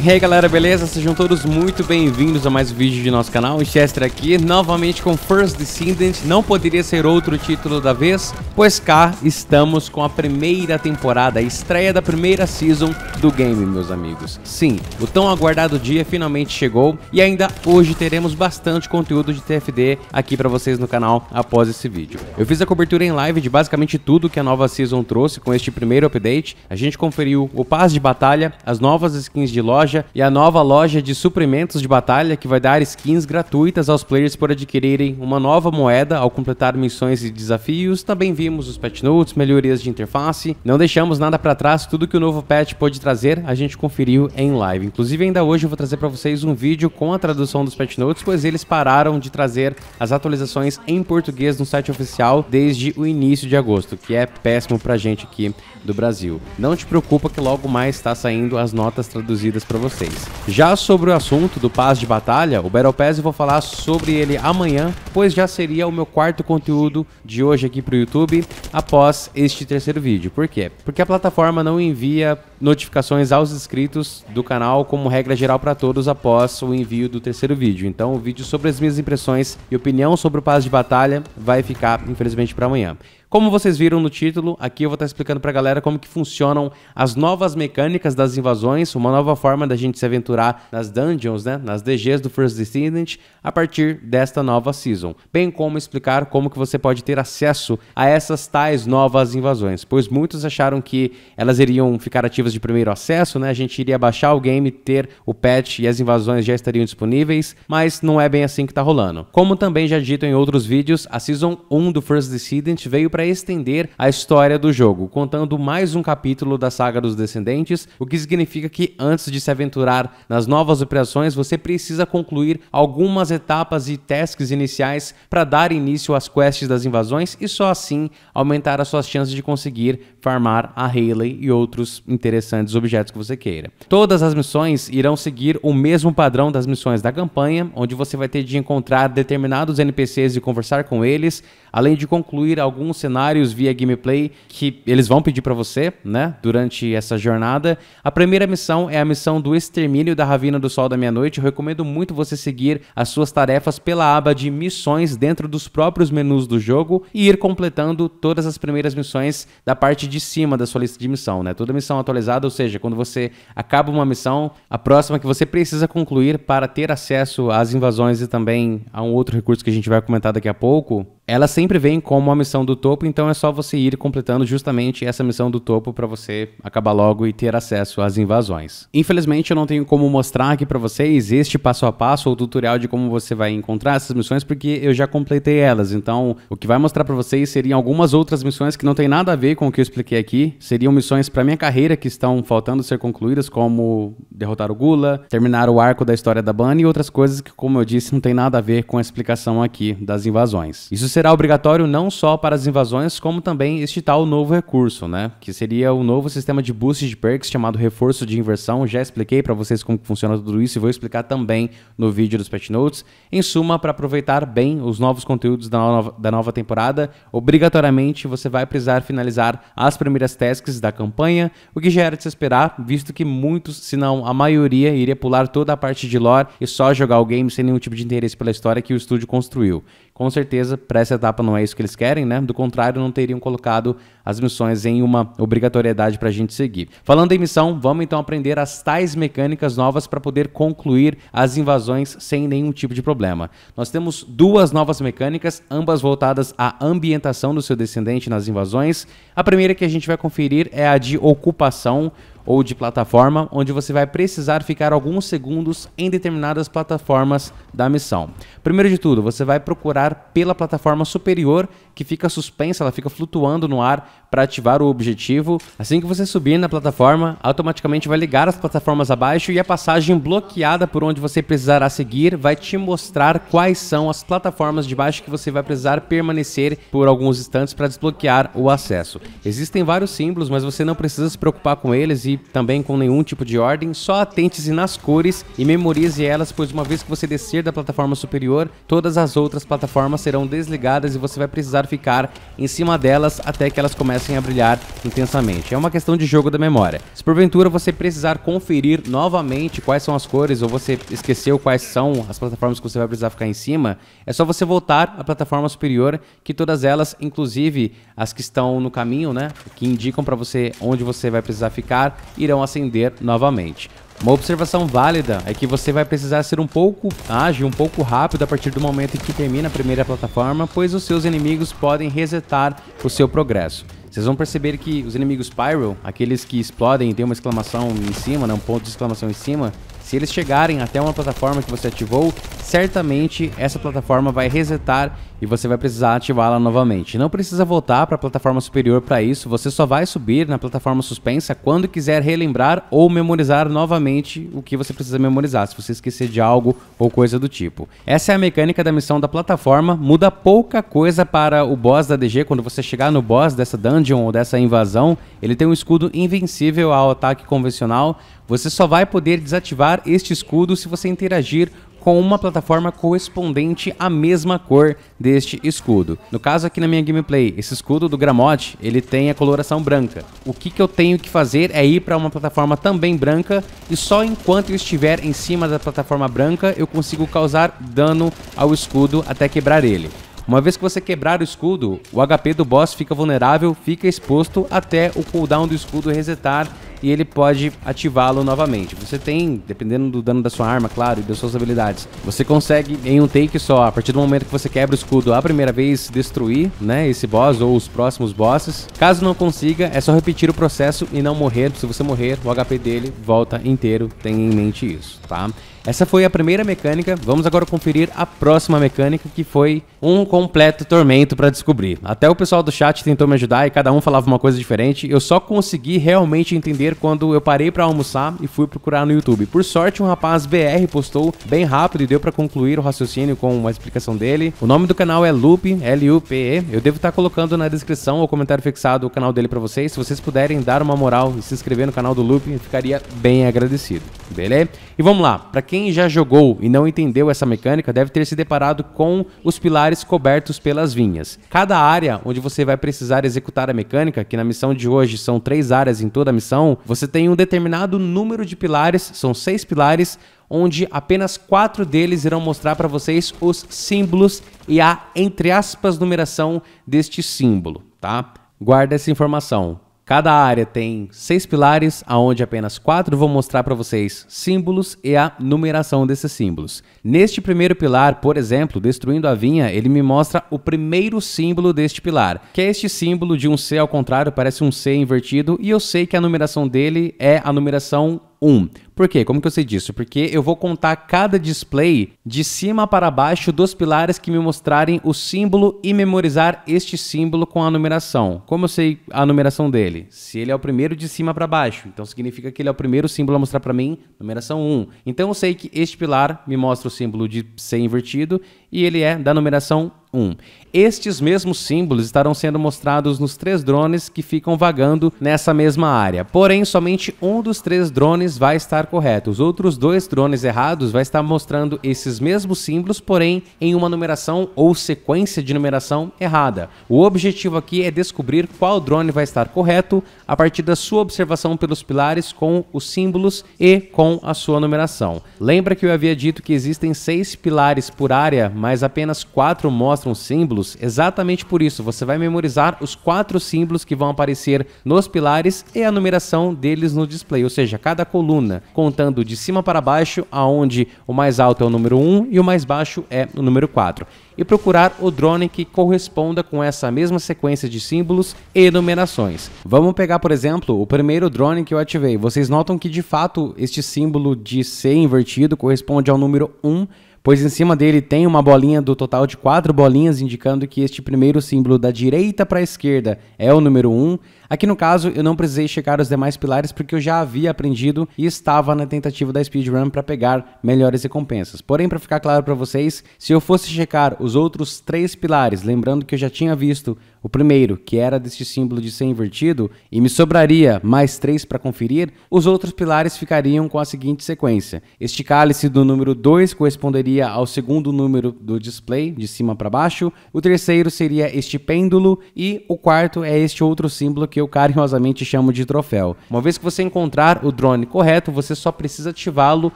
E aí galera, beleza? Sejam todos muito bem-vindos a mais um vídeo de nosso canal, o Chester aqui, novamente com First Descendant, não poderia ser outro título da vez, pois cá estamos com a primeira temporada, a estreia da primeira season do game, meus amigos. Sim, o tão aguardado dia finalmente chegou e ainda hoje teremos bastante conteúdo de TFD aqui para vocês no canal após esse vídeo. Eu fiz a cobertura em live de basicamente tudo que a nova season trouxe com este primeiro update, a gente conferiu o paz de batalha, as novas skins de loja, loja e a nova loja de suprimentos de batalha que vai dar skins gratuitas aos players por adquirirem uma nova moeda ao completar missões e desafios. Também vimos os patch notes, melhorias de interface. Não deixamos nada para trás, tudo que o novo patch pôde trazer, a gente conferiu em live. Inclusive ainda hoje eu vou trazer para vocês um vídeo com a tradução dos patch notes, pois eles pararam de trazer as atualizações em português no site oficial desde o início de agosto, que é péssimo pra gente aqui do Brasil. Não te preocupa que logo mais está saindo as notas traduzidas para para vocês. Já sobre o assunto do Paz de Batalha, o Battle Pass eu vou falar sobre ele amanhã, pois já seria o meu quarto conteúdo de hoje aqui para o YouTube após este terceiro vídeo. Por quê? Porque a plataforma não envia notificações aos inscritos do canal como regra geral para todos após o envio do terceiro vídeo. Então o vídeo sobre as minhas impressões e opinião sobre o Paz de Batalha vai ficar, infelizmente, para amanhã. Como vocês viram no título, aqui eu vou estar explicando para a galera como que funcionam as novas mecânicas das invasões, uma nova forma da gente se aventurar nas dungeons, né, nas DGs do First Descendant, a partir desta nova season, bem como explicar como que você pode ter acesso a essas tais novas invasões, pois muitos acharam que elas iriam ficar ativas de primeiro acesso, né, a gente iria baixar o game, ter o patch e as invasões já estariam disponíveis, mas não é bem assim que está rolando. Como também já dito em outros vídeos, a Season 1 do First Descendant veio para para estender a história do jogo, contando mais um capítulo da saga dos descendentes, o que significa que antes de se aventurar nas novas operações, você precisa concluir algumas etapas e tasks iniciais para dar início às quests das invasões e só assim aumentar as suas chances de conseguir farmar a Haley e outros interessantes objetos que você queira. Todas as missões irão seguir o mesmo padrão das missões da campanha, onde você vai ter de encontrar determinados NPCs e conversar com eles, além de concluir alguns cenários via gameplay que eles vão pedir para você, né, durante essa jornada. A primeira missão é a missão do extermínio da Ravina do Sol da Meia-Noite. Eu recomendo muito você seguir as suas tarefas pela aba de missões dentro dos próprios menus do jogo e ir completando todas as primeiras missões da parte de cima da sua lista de missão, né? Toda missão atualizada, ou seja, quando você acaba uma missão, a próxima que você precisa concluir para ter acesso às invasões e também a um outro recurso que a gente vai comentar daqui a pouco, ela sempre vem como a missão do topo, então é só você ir completando justamente essa missão do topo para você acabar logo e ter acesso às invasões. Infelizmente eu não tenho como mostrar aqui para vocês este passo a passo ou tutorial de como você vai encontrar essas missões porque eu já completei elas, então o que vai mostrar para vocês seriam algumas outras missões que não tem nada a ver com o que eu expliquei aqui, seriam missões para minha carreira que estão faltando ser concluídas como derrotar o Gula, terminar o arco da história da Bunny e outras coisas que como eu disse não tem nada a ver com a explicação aqui das invasões. Isso será obrigatório não só para as invasões, como também este tal novo recurso, né? Que seria o novo sistema de boost de perks chamado reforço de inversão. Já expliquei para vocês como funciona tudo isso e vou explicar também no vídeo dos Patch Notes. Em suma, para aproveitar bem os novos conteúdos da nova, da nova temporada, obrigatoriamente você vai precisar finalizar as primeiras tasks da campanha, o que já era de se esperar, visto que muitos, se não a maioria, iria pular toda a parte de lore e só jogar o game sem nenhum tipo de interesse pela história que o estúdio construiu. Com certeza, para essa etapa não é isso que eles querem, né? Do contrário, não teriam colocado as missões em uma obrigatoriedade para a gente seguir. Falando em missão, vamos então aprender as tais mecânicas novas para poder concluir as invasões sem nenhum tipo de problema. Nós temos duas novas mecânicas, ambas voltadas à ambientação do seu descendente nas invasões. A primeira que a gente vai conferir é a de ocupação ou de plataforma, onde você vai precisar ficar alguns segundos em determinadas plataformas da missão. Primeiro de tudo, você vai procurar pela plataforma superior que fica suspensa, ela fica flutuando no ar para ativar o objetivo. Assim que você subir na plataforma, automaticamente vai ligar as plataformas abaixo e a passagem bloqueada por onde você precisará seguir vai te mostrar quais são as plataformas de baixo que você vai precisar permanecer por alguns instantes para desbloquear o acesso. Existem vários símbolos, mas você não precisa se preocupar com eles e também com nenhum tipo de ordem, só atente-se nas cores e memorize elas, pois uma vez que você descer da plataforma superior, todas as outras plataformas serão desligadas e você vai precisar ficar em cima delas até que elas comecem a brilhar intensamente. É uma questão de jogo da memória. Se porventura você precisar conferir novamente quais são as cores ou você esqueceu quais são as plataformas que você vai precisar ficar em cima, é só você voltar à plataforma superior que todas elas, inclusive as que estão no caminho, né, que indicam para você onde você vai precisar ficar, irão acender novamente. Uma observação válida é que você vai precisar ser um pouco ágil, um pouco rápido a partir do momento em que termina a primeira plataforma, pois os seus inimigos podem resetar o seu progresso. Vocês vão perceber que os inimigos Pyro, aqueles que explodem e tem uma exclamação em cima, né, um ponto de exclamação em cima, se eles chegarem até uma plataforma que você ativou, certamente essa plataforma vai resetar e você vai precisar ativá-la novamente. Não precisa voltar para a plataforma superior para isso, você só vai subir na plataforma suspensa quando quiser relembrar ou memorizar novamente o que você precisa memorizar, se você esquecer de algo ou coisa do tipo. Essa é a mecânica da missão da plataforma, muda pouca coisa para o boss da DG, quando você chegar no boss dessa dungeon ou dessa invasão, ele tem um escudo invencível ao ataque convencional, você só vai poder desativar este escudo se você interagir com uma plataforma correspondente à mesma cor deste escudo. No caso aqui na minha gameplay, esse escudo do Gramote, ele tem a coloração branca. O que, que eu tenho que fazer é ir para uma plataforma também branca e só enquanto eu estiver em cima da plataforma branca eu consigo causar dano ao escudo até quebrar ele. Uma vez que você quebrar o escudo, o HP do boss fica vulnerável, fica exposto até o cooldown do escudo resetar e ele pode ativá-lo novamente. Você tem, dependendo do dano da sua arma, claro, e das suas habilidades, você consegue em um take só, a partir do momento que você quebra o escudo a primeira vez, destruir, né, esse boss ou os próximos bosses. Caso não consiga, é só repetir o processo e não morrer. Se você morrer, o HP dele volta inteiro. Tenha em mente isso, tá? Essa foi a primeira mecânica. Vamos agora conferir a próxima mecânica, que foi um completo tormento para descobrir. Até o pessoal do chat tentou me ajudar e cada um falava uma coisa diferente. Eu só consegui realmente entender comer quando eu parei para almoçar e fui procurar no YouTube. Por sorte, um rapaz BR postou bem rápido e deu para concluir o raciocínio com uma explicação dele. O nome do canal é Loop, L-U-P-E. Eu devo estar tá colocando na descrição ou comentário fixado o canal dele para vocês. Se vocês puderem dar uma moral e se inscrever no canal do Loop, eu ficaria bem agradecido. Beleza? E vamos lá. Para quem já jogou e não entendeu essa mecânica, deve ter se deparado com os pilares cobertos pelas vinhas. Cada área onde você vai precisar executar a mecânica, que na missão de hoje são três áreas em toda a missão, você tem um determinado número de pilares, são seis pilares, onde apenas quatro deles irão mostrar para vocês os símbolos e a, entre aspas, numeração deste símbolo, tá? Guarda essa informação. Cada área tem seis pilares, aonde apenas quatro vou mostrar para vocês símbolos e a numeração desses símbolos. Neste primeiro pilar, por exemplo, destruindo a vinha, ele me mostra o primeiro símbolo deste pilar, que é este símbolo de um C ao contrário, parece um C invertido, e eu sei que a numeração dele é a numeração 1. Por quê? Como que eu sei disso? Porque eu vou contar cada display de cima para baixo dos pilares que me mostrarem o símbolo e memorizar este símbolo com a numeração. Como eu sei a numeração dele? Se ele é o primeiro de cima para baixo, então significa que ele é o primeiro símbolo a mostrar para mim, numeração 1. Então eu sei que este pilar me mostra o símbolo de ser invertido e ele é da numeração 1. Estes mesmos símbolos estarão sendo mostrados nos três drones que ficam vagando nessa mesma área. Porém, somente um dos três drones vai estar correto. Os outros dois drones errados vai estar mostrando esses mesmos símbolos, porém em uma numeração ou sequência de numeração errada. O objetivo aqui é descobrir qual drone vai estar correto a partir da sua observação pelos pilares com os símbolos e com a sua numeração. Lembra que eu havia dito que existem seis pilares por área mas apenas quatro mostram símbolos, exatamente por isso você vai memorizar os quatro símbolos que vão aparecer nos pilares e a numeração deles no display, ou seja, cada coluna, contando de cima para baixo, aonde o mais alto é o número 1 e o mais baixo é o número 4 e procurar o drone que corresponda com essa mesma sequência de símbolos e numerações. Vamos pegar, por exemplo, o primeiro drone que eu ativei. Vocês notam que de fato este símbolo de C invertido corresponde ao número 1 pois em cima dele tem uma bolinha do total de quatro bolinhas indicando que este primeiro símbolo da direita para a esquerda é o número 1, um, Aqui no caso, eu não precisei checar os demais pilares porque eu já havia aprendido e estava na tentativa da speedrun para pegar melhores recompensas. Porém, para ficar claro para vocês, se eu fosse checar os outros três pilares, lembrando que eu já tinha visto o primeiro, que era deste símbolo de ser invertido, e me sobraria mais três para conferir, os outros pilares ficariam com a seguinte sequência. Este cálice do número 2 corresponderia ao segundo número do display, de cima para baixo, o terceiro seria este pêndulo e o quarto é este outro símbolo que que eu carinhosamente chamo de troféu. Uma vez que você encontrar o drone correto, você só precisa ativá-lo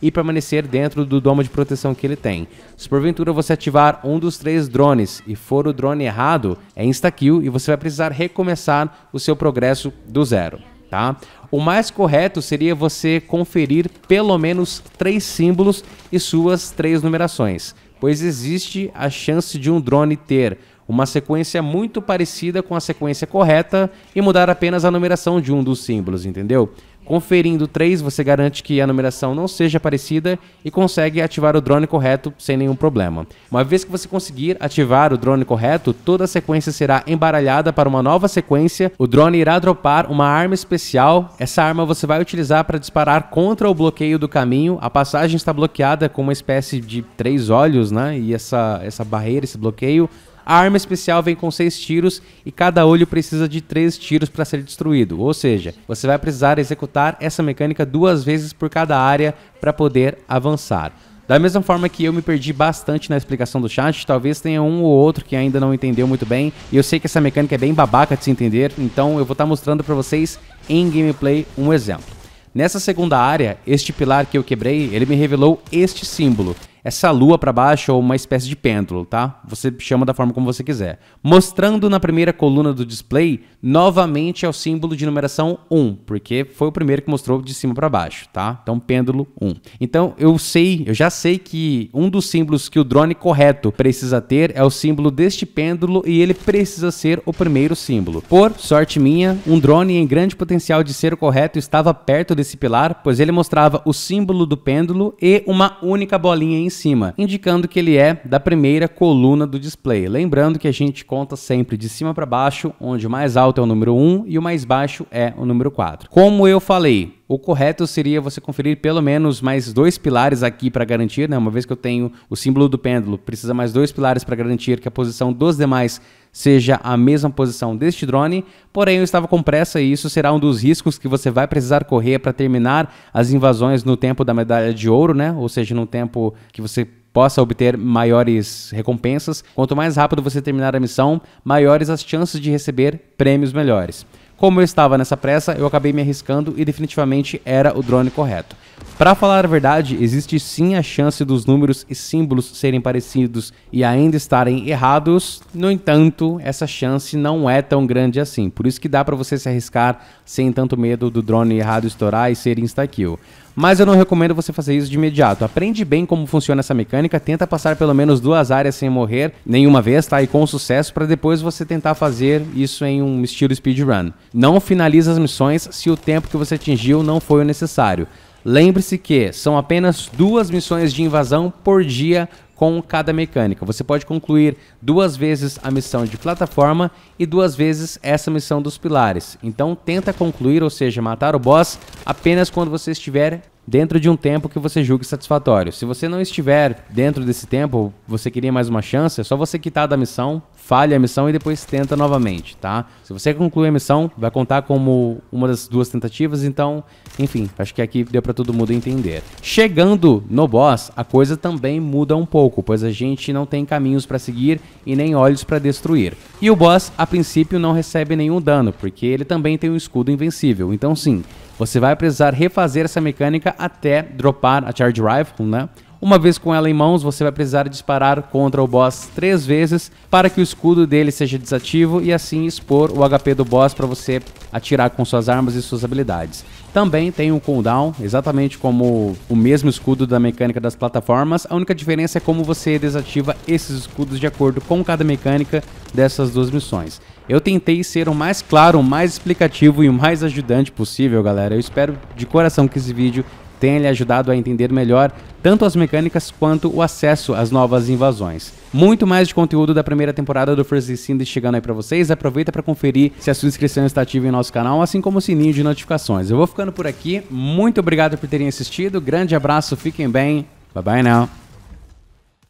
e permanecer dentro do domo de proteção que ele tem. Se porventura você ativar um dos três drones e for o drone errado, é insta-kill e você vai precisar recomeçar o seu progresso do zero. Tá? O mais correto seria você conferir pelo menos três símbolos e suas três numerações, pois existe a chance de um drone ter uma sequência muito parecida com a sequência correta e mudar apenas a numeração de um dos símbolos, entendeu? Conferindo 3, você garante que a numeração não seja parecida e consegue ativar o drone correto sem nenhum problema. Uma vez que você conseguir ativar o drone correto, toda a sequência será embaralhada para uma nova sequência. O drone irá dropar uma arma especial. Essa arma você vai utilizar para disparar contra o bloqueio do caminho. A passagem está bloqueada com uma espécie de três olhos, né? E essa, essa barreira, esse bloqueio, a arma especial vem com seis tiros e cada olho precisa de três tiros para ser destruído. Ou seja, você vai precisar executar essa mecânica duas vezes por cada área para poder avançar. Da mesma forma que eu me perdi bastante na explicação do chat, talvez tenha um ou outro que ainda não entendeu muito bem. E eu sei que essa mecânica é bem babaca de se entender, então eu vou estar tá mostrando para vocês em gameplay um exemplo. Nessa segunda área, este pilar que eu quebrei, ele me revelou este símbolo essa lua para baixo ou uma espécie de pêndulo, tá? Você chama da forma como você quiser. Mostrando na primeira coluna do display, novamente é o símbolo de numeração 1, porque foi o primeiro que mostrou de cima para baixo, tá? Então pêndulo 1. Então eu sei, eu já sei que um dos símbolos que o drone correto precisa ter é o símbolo deste pêndulo e ele precisa ser o primeiro símbolo. Por sorte minha, um drone em grande potencial de ser o correto estava perto desse pilar, pois ele mostrava o símbolo do pêndulo e uma única bolinha em em cima, indicando que ele é da primeira coluna do display. Lembrando que a gente conta sempre de cima para baixo, onde o mais alto é o número 1 e o mais baixo é o número 4. Como eu falei, o correto seria você conferir pelo menos mais dois pilares aqui para garantir, né? Uma vez que eu tenho o símbolo do pêndulo, precisa mais dois pilares para garantir que a posição dos demais seja a mesma posição deste drone, porém eu estava com pressa e isso será um dos riscos que você vai precisar correr para terminar as invasões no tempo da medalha de ouro, né? Ou seja, num tempo que você possa obter maiores recompensas. Quanto mais rápido você terminar a missão, maiores as chances de receber prêmios melhores. Como eu estava nessa pressa, eu acabei me arriscando e definitivamente era o drone correto. Para falar a verdade, existe sim a chance dos números e símbolos serem parecidos e ainda estarem errados. No entanto, essa chance não é tão grande assim. Por isso que dá para você se arriscar sem tanto medo do drone errado estourar e ser insta-kill mas eu não recomendo você fazer isso de imediato. Aprende bem como funciona essa mecânica, tenta passar pelo menos duas áreas sem morrer nenhuma vez, tá? E com sucesso, para depois você tentar fazer isso em um estilo speedrun. Não finalize as missões se o tempo que você atingiu não foi o necessário. Lembre-se que são apenas duas missões de invasão por dia com cada mecânica. Você pode concluir duas vezes a missão de plataforma e duas vezes essa missão dos pilares. Então tenta concluir, ou seja, matar o boss apenas quando você estiver dentro de um tempo que você julgue satisfatório. Se você não estiver dentro desse tempo, você queria mais uma chance, é só você quitar da missão, falha a missão e depois tenta novamente, tá? Se você concluir a missão, vai contar como uma das duas tentativas, então, enfim, acho que aqui deu para todo mundo entender. Chegando no boss, a coisa também muda um pouco, pois a gente não tem caminhos para seguir e nem olhos para destruir. E o boss, a princípio, não recebe nenhum dano, porque ele também tem um escudo invencível, então sim, você vai precisar refazer essa mecânica até dropar a Charge Rifle, né? Uma vez com ela em mãos, você vai precisar disparar contra o boss três vezes para que o escudo dele seja desativo e assim expor o HP do boss para você atirar com suas armas e suas habilidades. Também tem um cooldown, exatamente como o mesmo escudo da mecânica das plataformas, a única diferença é como você desativa esses escudos de acordo com cada mecânica dessas duas missões. Eu tentei ser o mais claro, o mais explicativo e o mais ajudante possível, galera. Eu espero de coração que esse vídeo tenha lhe ajudado a entender melhor tanto as mecânicas quanto o acesso às novas invasões. Muito mais de conteúdo da primeira temporada do First Syndic chegando aí para vocês. Aproveita para conferir se a sua inscrição está ativa em nosso canal, assim como o sininho de notificações. Eu vou ficando por aqui. Muito obrigado por terem assistido. Grande abraço, fiquem bem. Bye bye now.